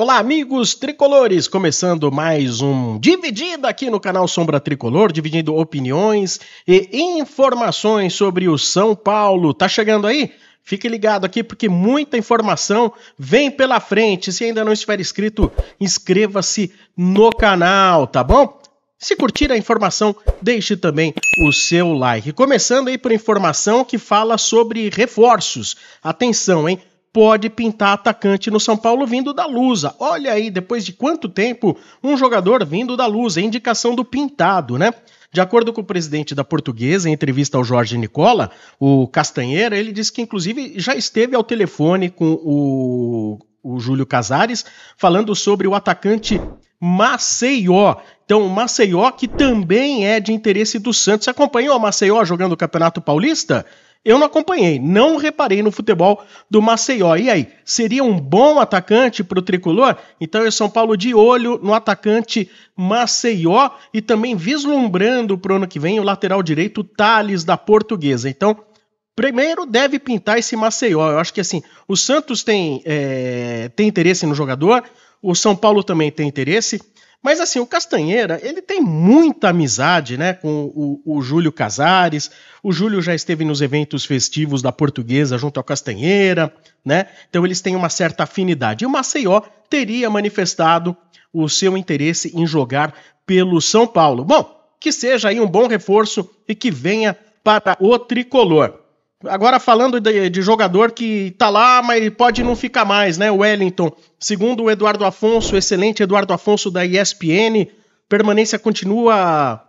Olá, amigos tricolores! Começando mais um Dividido aqui no canal Sombra Tricolor, dividindo opiniões e informações sobre o São Paulo. Tá chegando aí? Fique ligado aqui porque muita informação vem pela frente. Se ainda não estiver inscrito, inscreva-se no canal, tá bom? Se curtir a informação, deixe também o seu like. Começando aí por informação que fala sobre reforços. Atenção, hein? pode pintar atacante no São Paulo vindo da Lusa. Olha aí, depois de quanto tempo um jogador vindo da Lusa, indicação do pintado, né? De acordo com o presidente da Portuguesa, em entrevista ao Jorge Nicola, o Castanheira, ele disse que inclusive já esteve ao telefone com o, o Júlio Casares, falando sobre o atacante Maceió. Então, o Maceió, que também é de interesse do Santos. Você acompanhou o Maceió jogando o Campeonato Paulista? Eu não acompanhei, não reparei no futebol do Maceió. E aí, seria um bom atacante para o tricolor? Então é São Paulo de olho no atacante Maceió e também vislumbrando para o ano que vem o lateral direito Thales da Portuguesa. Então, primeiro deve pintar esse Maceió. Eu acho que assim, o Santos tem, é, tem interesse no jogador, o São Paulo também tem interesse. Mas assim, o Castanheira, ele tem muita amizade, né, com o, o Júlio Casares. O Júlio já esteve nos eventos festivos da Portuguesa junto ao Castanheira, né? Então eles têm uma certa afinidade. E o Maceió teria manifestado o seu interesse em jogar pelo São Paulo. Bom, que seja aí um bom reforço e que venha para o tricolor. Agora falando de, de, jogador que tá lá, mas pode não ficar mais, né? Wellington, segundo o Eduardo Afonso, excelente Eduardo Afonso da ESPN, permanência continua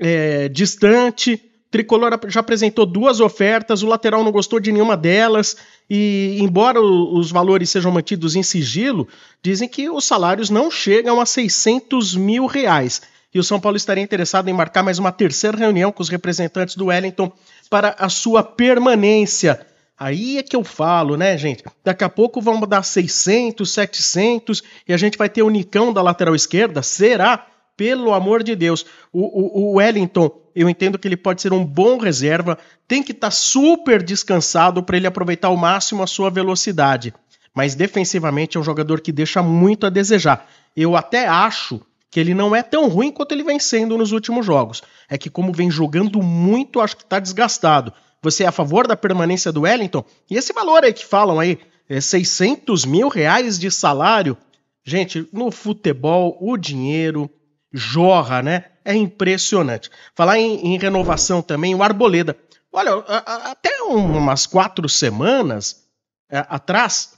é, distante. Tricolor já apresentou duas ofertas, o lateral não gostou de nenhuma delas, e embora os valores sejam mantidos em sigilo, dizem que os salários não chegam a 600 mil reais. E o São Paulo estaria interessado em marcar mais uma terceira reunião com os representantes do Wellington para a sua permanência. Aí é que eu falo, né, gente? Daqui a pouco vão dar 600, 700 e a gente vai ter o Nicão da lateral esquerda. Será? Pelo amor de Deus. O, o, o Wellington, eu entendo que ele pode ser um bom reserva, tem que estar tá super descansado para ele aproveitar ao máximo a sua velocidade. Mas defensivamente é um jogador que deixa muito a desejar. Eu até acho que ele não é tão ruim quanto ele vem sendo nos últimos jogos. É que, como vem jogando muito, acho que está desgastado. Você é a favor da permanência do Wellington? E esse valor aí que falam aí, é 600 mil reais de salário? Gente, no futebol, o dinheiro jorra, né? É impressionante. Falar em, em renovação também, o Arboleda. Olha, a, a, até umas quatro semanas é, atrás,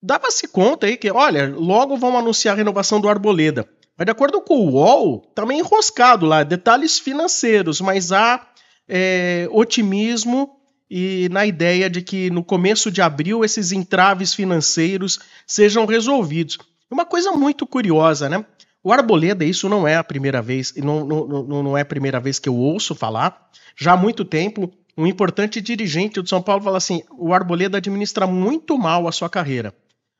dava-se conta aí que, olha, logo vão anunciar a renovação do Arboleda. Mas de acordo com o UOL, também tá enroscado lá, detalhes financeiros, mas há é, otimismo e na ideia de que no começo de abril esses entraves financeiros sejam resolvidos. Uma coisa muito curiosa, né? O Arboleda, isso não é a primeira vez, não, não, não é a primeira vez que eu ouço falar. Já há muito tempo, um importante dirigente do São Paulo fala assim: o Arboleda administra muito mal a sua carreira.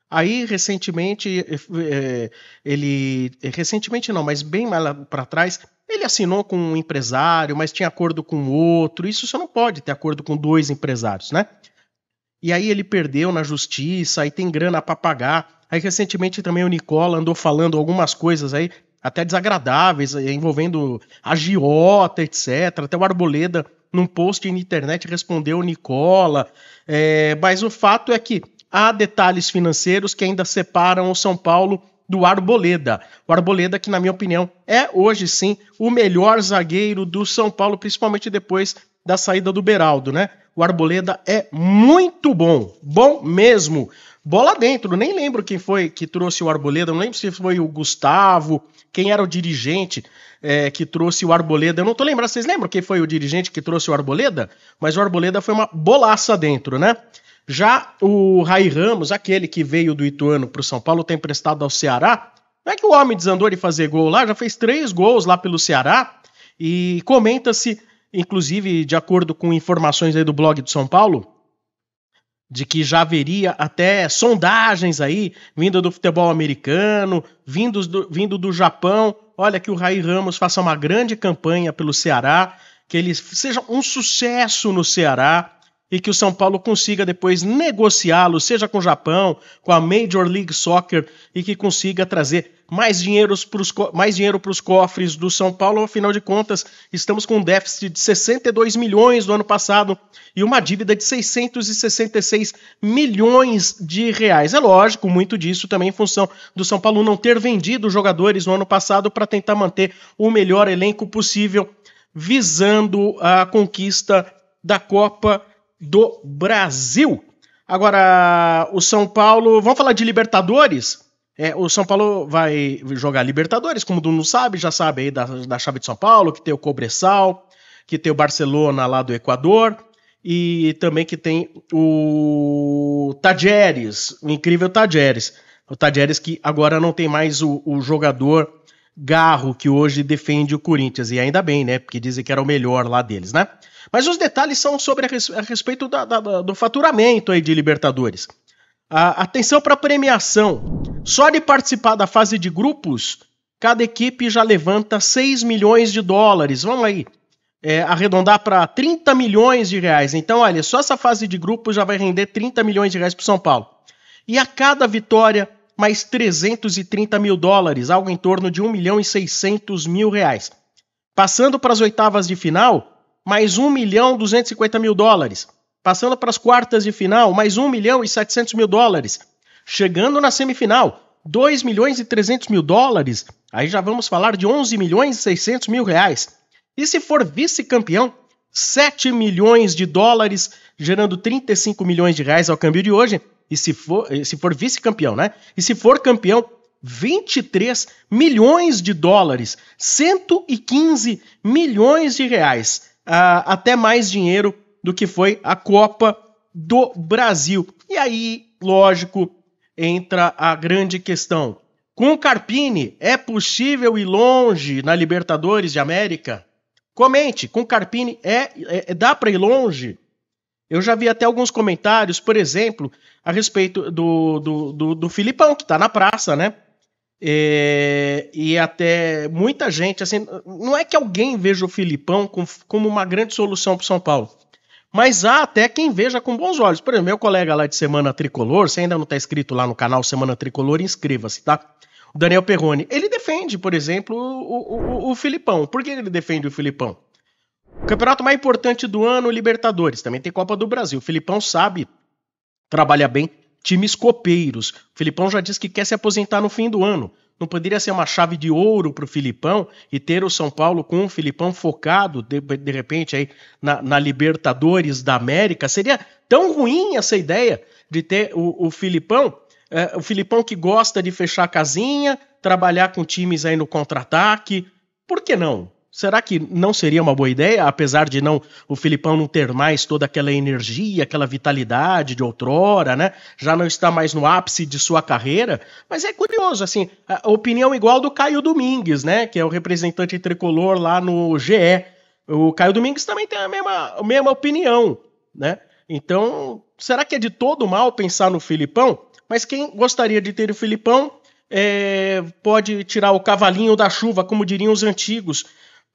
Aí, recentemente, eh, eh, ele. Eh, recentemente não, mas bem mais para trás, ele assinou com um empresário, mas tinha acordo com outro. Isso você não pode ter acordo com dois empresários, né? E aí ele perdeu na justiça, aí tem grana para pagar. Aí, recentemente, também o Nicola andou falando algumas coisas aí, até desagradáveis, envolvendo agiota, etc. Até o Arboleda, num post na internet, respondeu o Nicola. É, mas o fato é que há detalhes financeiros que ainda separam o São Paulo do Arboleda. O Arboleda, que, na minha opinião, é hoje sim o melhor zagueiro do São Paulo, principalmente depois da saída do Beraldo, né? O Arboleda é muito bom, bom mesmo. Bola dentro, nem lembro quem foi que trouxe o Arboleda, não lembro se foi o Gustavo, quem era o dirigente é, que trouxe o Arboleda. Eu não tô lembrando, vocês lembram quem foi o dirigente que trouxe o Arboleda? Mas o Arboleda foi uma bolaça dentro, né? Já o Rai Ramos, aquele que veio do Ituano para o São Paulo, tem emprestado ao Ceará. Não é que o homem desandou de fazer gol lá, já fez três gols lá pelo Ceará. E comenta-se, inclusive de acordo com informações aí do blog de São Paulo, de que já haveria até sondagens aí, vindo do futebol americano, vindo do, vindo do Japão. Olha, que o Rai Ramos faça uma grande campanha pelo Ceará, que ele seja um sucesso no Ceará e que o São Paulo consiga depois negociá-lo, seja com o Japão, com a Major League Soccer, e que consiga trazer mais, pros, mais dinheiro para os cofres do São Paulo. Afinal de contas, estamos com um déficit de 62 milhões do ano passado e uma dívida de 666 milhões de reais. É lógico, muito disso também em função do São Paulo não ter vendido jogadores no ano passado para tentar manter o melhor elenco possível, visando a conquista da Copa do Brasil. Agora, o São Paulo. Vamos falar de Libertadores? É, o São Paulo vai jogar Libertadores, como todo mundo sabe, já sabe aí da, da chave de São Paulo, que tem o Cobressal, que tem o Barcelona lá do Equador, e também que tem o Tajeres, o incrível Tajeres. O Tajeres que agora não tem mais o, o jogador Garro, que hoje defende o Corinthians. E ainda bem, né? Porque dizem que era o melhor lá deles, né? Mas os detalhes são sobre a, res a respeito da, da, do faturamento aí de Libertadores. A, atenção para a premiação. Só de participar da fase de grupos, cada equipe já levanta 6 milhões de dólares. Vamos aí. É, arredondar para 30 milhões de reais. Então, olha, só essa fase de grupos já vai render 30 milhões de reais para São Paulo. E a cada vitória mais 330 mil dólares, algo em torno de 1 milhão e 600 mil reais. Passando para as oitavas de final, mais 1 milhão e 250 mil dólares. Passando para as quartas de final, mais 1 milhão e 700 mil dólares. Chegando na semifinal, 2 milhões e 300 mil dólares, aí já vamos falar de 11 milhões e 600 mil reais. E se for vice-campeão, 7 milhões de dólares, gerando 35 milhões de reais ao câmbio de hoje, e se for, se for vice-campeão, né? E se for campeão, 23 milhões de dólares, 115 milhões de reais, uh, até mais dinheiro do que foi a Copa do Brasil. E aí, lógico, entra a grande questão. Com o Carpini, é possível ir longe na Libertadores de América? Comente, com o Carpini, é, é dá para ir longe? Eu já vi até alguns comentários, por exemplo, a respeito do, do, do, do Filipão, que está na praça, né? É, e até muita gente, assim, não é que alguém veja o Filipão com, como uma grande solução para o São Paulo, mas há até quem veja com bons olhos. Por exemplo, meu colega lá de Semana Tricolor, se ainda não está inscrito lá no canal Semana Tricolor, inscreva-se, tá? O Daniel Perrone, ele defende, por exemplo, o, o, o, o Filipão. Por que ele defende o Filipão? Campeonato mais importante do ano, Libertadores. Também tem Copa do Brasil. O Filipão sabe, trabalha bem times copeiros. O Filipão já disse que quer se aposentar no fim do ano. Não poderia ser uma chave de ouro para o Filipão e ter o São Paulo com o Filipão focado, de, de repente, aí na, na, Libertadores da América? Seria tão ruim essa ideia de ter o, o Filipão, é, o Filipão que gosta de fechar a casinha, trabalhar com times aí no contra-ataque. Por que não? Será que não seria uma boa ideia, apesar de não o Filipão não ter mais toda aquela energia, aquela vitalidade de outrora, né? Já não está mais no ápice de sua carreira. Mas é curioso, assim, a opinião igual do Caio Domingues, né? Que é o representante tricolor lá no GE. O Caio Domingues também tem a mesma, a mesma opinião, né? Então, será que é de todo mal pensar no Filipão? Mas quem gostaria de ter o Filipão é, pode tirar o cavalinho da chuva, como diriam os antigos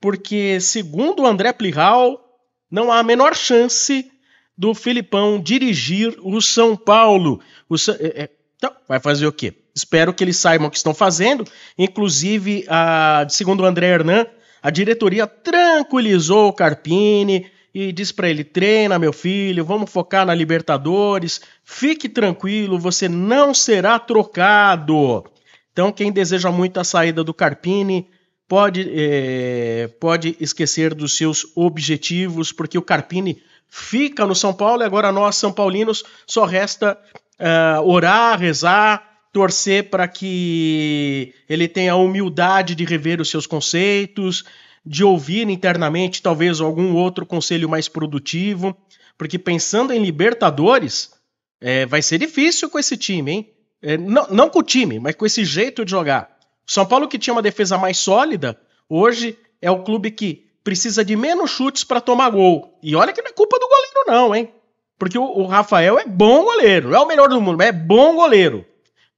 porque, segundo o André Plihal, não há a menor chance do Filipão dirigir o São Paulo. O Sa é, é, então, vai fazer o quê? Espero que eles saibam o que estão fazendo. Inclusive, a, segundo o André Hernan, a diretoria tranquilizou o Carpini e disse para ele: treina, meu filho, vamos focar na Libertadores, fique tranquilo, você não será trocado. Então, quem deseja muito a saída do Carpini pode, é, pode esquecer dos seus objetivos, porque o Carpini fica no São Paulo e agora nós, São Paulinos, só resta uh, orar, rezar, torcer para que ele tenha a humildade de rever os seus conceitos, de ouvir internamente talvez algum outro conselho mais produtivo, porque pensando em Libertadores, é, vai ser difícil com esse time, hein? É, não, não com o time, mas com esse jeito de jogar. São Paulo, que tinha uma defesa mais sólida, hoje é o clube que precisa de menos chutes para tomar gol. E olha que não é culpa do goleiro, não, hein? Porque o, o Rafael é bom goleiro, não é o melhor do mundo, mas é bom goleiro.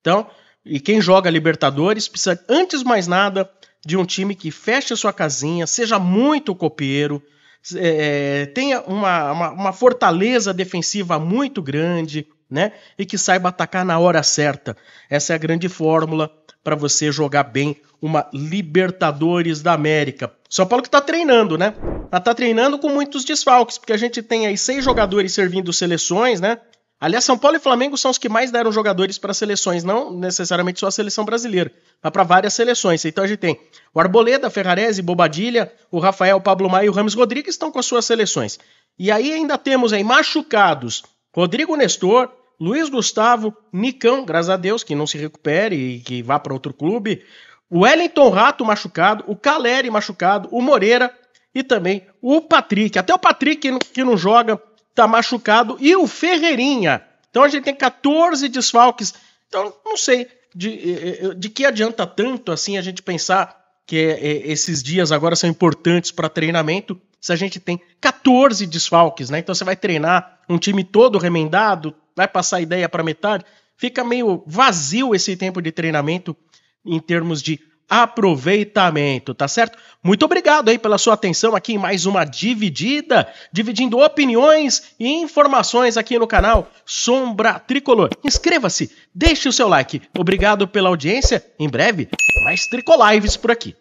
Então, e quem joga Libertadores precisa, antes mais nada, de um time que feche sua casinha, seja muito copeiro, é, é, tenha uma, uma, uma, fortaleza defensiva muito grande, né? E que saiba atacar na hora certa. Essa é a grande fórmula para você jogar bem uma Libertadores da América. São Paulo que está treinando, né? Ela tá treinando com muitos desfalques, porque a gente tem aí seis jogadores servindo seleções, né? Aliás, São Paulo e Flamengo são os que mais deram jogadores para seleções, não necessariamente só a seleção brasileira, mas para várias seleções. Então a gente tem o Arboleda, Ferrarese, Bobadilha, o Rafael, Pablo Maia e o Ramos Rodrigues estão com as suas seleções. E aí ainda temos aí machucados Rodrigo Nestor, Luiz Gustavo, Nicão, graças a Deus, que não se recupere e que vá para outro clube. O Wellington Rato machucado, o Caleri machucado, o Moreira e também o Patrick. Até o Patrick que não joga tá machucado e o Ferreirinha. Então a gente tem 14 desfalques. Então não sei de, eh, eh, de que adianta tanto assim a gente pensar que eh, esses dias agora são importantes para treinamento se a gente tem 14 desfalques, né? Então você vai treinar um time todo remendado, vai passar a ideia para metade. Fica meio vazio esse tempo de treinamento em termos de aproveitamento, tá certo? Muito obrigado aí pela sua atenção aqui em mais uma dividida, dividindo opiniões e informações aqui no canal Sombra Tricolor. Inscreva-se, deixe o seu like. Obrigado pela audiência. Em breve, mais Tricolives por aqui.